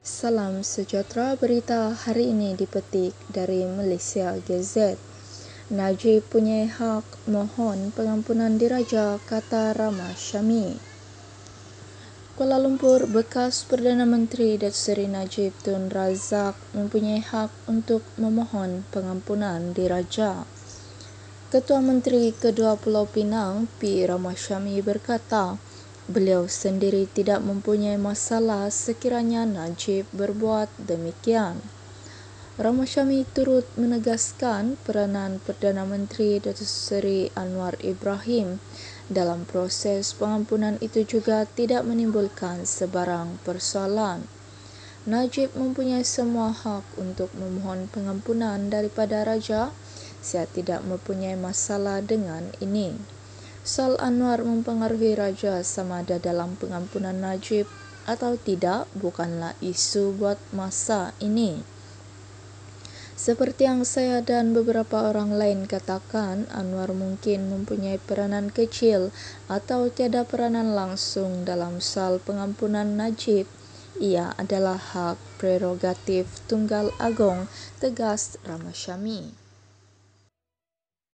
Salam sejahtera berita hari ini dipetik dari Malaysia Gazette. Najib punya hak mohon pengampunan diraja kata Rama Syami. Kuala Lumpur bekas Perdana Menteri Dato' Seri Najib Tun Razak mempunyai hak untuk memohon pengampunan diraja. Ketua Menteri Kedua Pulau Pinang, P. Ramasyami berkata, beliau sendiri tidak mempunyai masalah sekiranya Najib berbuat demikian. Ramasyami turut menegaskan peranan Perdana Menteri Datuk Seri Anwar Ibrahim dalam proses pengampunan itu juga tidak menimbulkan sebarang persoalan. Najib mempunyai semua hak untuk memohon pengampunan daripada Raja saya tidak mempunyai masalah dengan ini. Sal Anwar mempengaruhi raja sama ada dalam pengampunan Najib atau tidak bukanlah isu buat masa ini. Seperti yang saya dan beberapa orang lain katakan, Anwar mungkin mempunyai peranan kecil atau tiada peranan langsung dalam sal pengampunan Najib. Ia adalah hak prerogatif tunggal Agong, tegas Ramasyami.